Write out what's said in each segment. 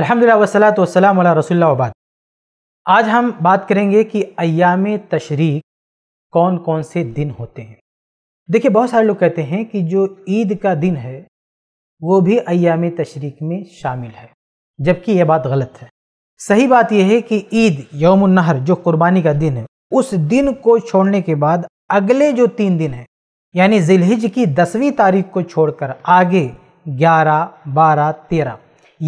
अल्हम्दुलिल्लाह वसलात वसलाम रसोल्ला वबाद आज हम बात करेंगे कि अयाम तशरीक कौन कौन से दिन होते हैं देखिए बहुत सारे लोग कहते हैं कि जो ईद का दिन है वो भी अयाम तशरीक में शामिल है जबकि यह बात गलत है सही बात यह है कि ईद यौमनहर जो कुर्बानी का दिन है उस दिन को छोड़ने के बाद अगले जो तीन दिन हैं यानी जिलहिज की दसवीं तारीख को छोड़कर आगे ग्यारह बारह तेरह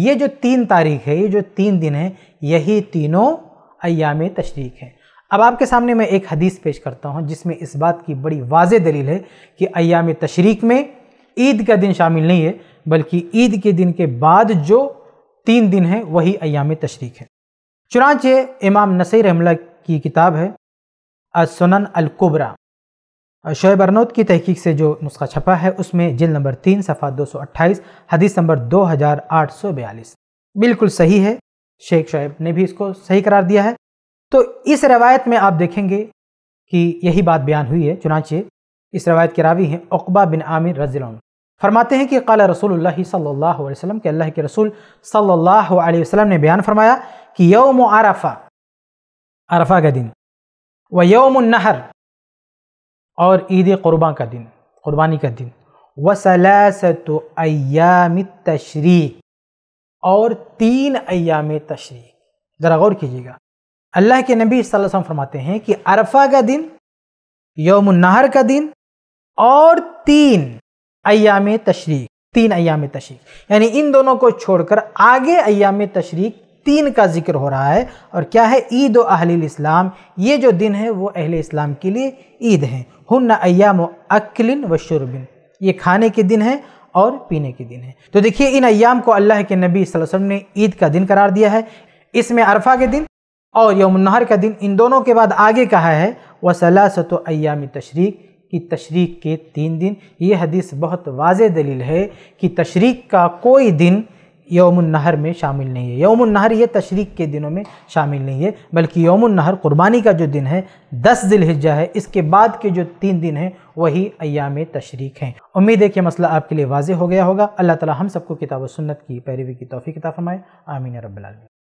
ये जो तीन तारीख है ये जो तीन दिन है यही तीनों अयाम तशरीक हैं अब आपके सामने मैं एक हदीस पेश करता हूँ जिसमें इस बात की बड़ी वाज दलील है कि अयाम तशरीक में ईद का दिन शामिल नहीं है बल्कि ईद के दिन के बाद जो तीन दिन है वही अयाम तशरीक है चुनाच इमाम नसीर हमला की किताब है असनन अलकुबरा शोएब अरनौत की तहकीक से जो नुस्खा छपा है उसमें जिल नंबर तीन सफ़ा दो सौ अट्ठाईस हदीस नंबर दो हज़ार आठ सौ बयालीस बिल्कुल सही है शेख शोएब ने भी इसको सही करार दिया है तो इस रवायत में आप देखेंगे कि यही बात बयान हुई है चुनाचे इस रवायत के रावी हैं अकबा बिन आमिर रजील फरमाते हैं कि कल रसूल सल्ला वसलम के अल्लाह के रसूल सल्ला वसलम ने बयान फरमाया कि यौम आरफा अरफा का दिन व यौम नहर और ईद क़ुरबा का दिन क़ुरबानी का दिन वसलासत अयाम तशरीक और तीन अयाम तशरीक ज़रा गौर कीजिएगा अल्लाह के नबी वसल्लम फरमाते हैं कि अरफा का दिन यौम नहर का दिन और तीन अयाम तशरीक तीन अयाम तशरीक यानी इन दोनों को छोड़कर आगे अयाम तशरीक तीन का जिक्र हो रहा है और क्या है ईद अहल इस्लाम ये जो दिन है वो अहिल इस्लाम के लिए ईद हैं हन अयाम अक्लिन व शुरबिन ये खाने के दिन हैं और पीने के दिन है तो देखिए इन अयाम को अल्लाह के नबी वसल्लम ने ईद का दिन करार दिया है इसमें अरफा के दिन और यमुनहर का दिन इन दोनों के बाद आगे कहा है व सलासत अयाम तशरीक कि तशरीक के तीन दिन ये हदीस बहुत वाज दलील है कि तशरीक का कोई दिन यौमनहर में शामिल नहीं है यौमनहर ये तशरीक के दिनों में शामिल नहीं है बल्कि यौमनहर क़ुरबानी का जो दिन है दस हिज्जा है इसके बाद के जो तीन दिन हैं वही अयाम तशरीक हैं उम्मीद है कि मसला आपके लिए वाज हो गया होगा अल्लाह ताला हम सबको किताब सुन्नत की पैरवी की तोफ़ी किताब फरमाए आमीन रबालमी